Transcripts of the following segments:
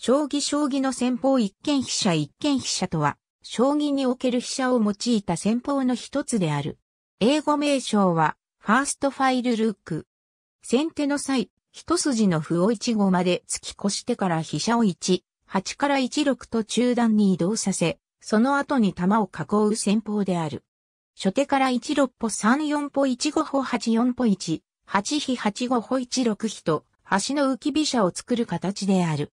将棋将棋の戦法一見飛車一見飛車とは、将棋における飛車を用いた戦法の一つである。英語名称は、ファーストファイルルック。先手の際、一筋の歩を一号まで突き越してから飛車を一、八から一六と中段に移動させ、その後に玉を囲う戦法である。初手から一六歩三四歩一五歩八四歩一、八飛八五歩一六飛と、端の浮き飛車を作る形である。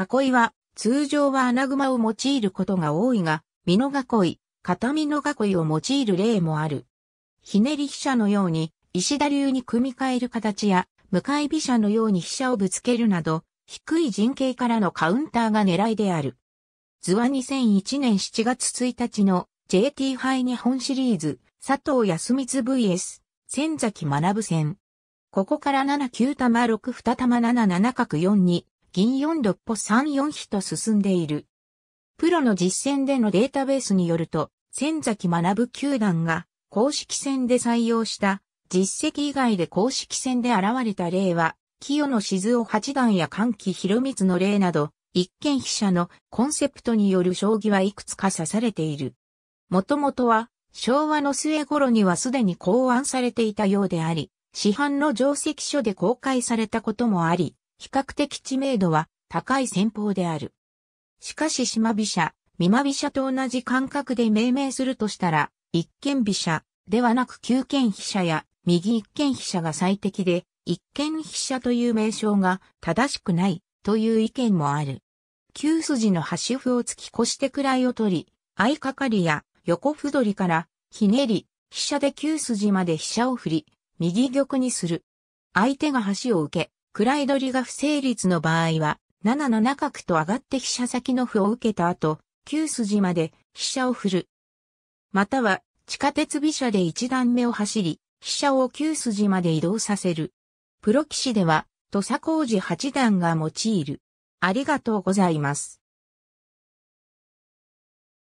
囲いは、通常は穴熊を用いることが多いが、美濃囲い、片美濃囲いを用いる例もある。ひねり飛車のように、石田流に組み替える形や、向かい飛車のように飛車をぶつけるなど、低い陣形からのカウンターが狙いである。図は2001年7月1日の JT 杯日本シリーズ、佐藤康光 VS、千崎学戦。ここから7、9玉6、2玉7、7角4に、銀四六歩三四飛と進んでいる。プロの実践でのデータベースによると、千崎学球団が公式戦で採用した実績以外で公式戦で現れた例は、清野静雄八段や歓喜広光の例など、一見飛車のコンセプトによる将棋はいくつか指されている。もともとは、昭和の末頃にはすでに考案されていたようであり、市販の定石書で公開されたこともあり、比較的知名度は高い戦法である。しかし島飛車、美馬飛車と同じ感覚で命名するとしたら、一見飛車ではなく九間飛車や右一間飛車が最適で、一見飛車という名称が正しくないという意見もある。九筋の端歩を突き越して位を取り、相掛かりや横歩取りからひねり、飛車で九筋まで飛車を振り、右玉にする。相手が端を受け、位取りが不成立の場合は、7七角と上がって飛車先の歩を受けた後、9筋まで飛車を振る。または、地下鉄飛車で1段目を走り、飛車を9筋まで移動させる。プロ棋士では、土佐工事8段が用いる。ありがとうございます。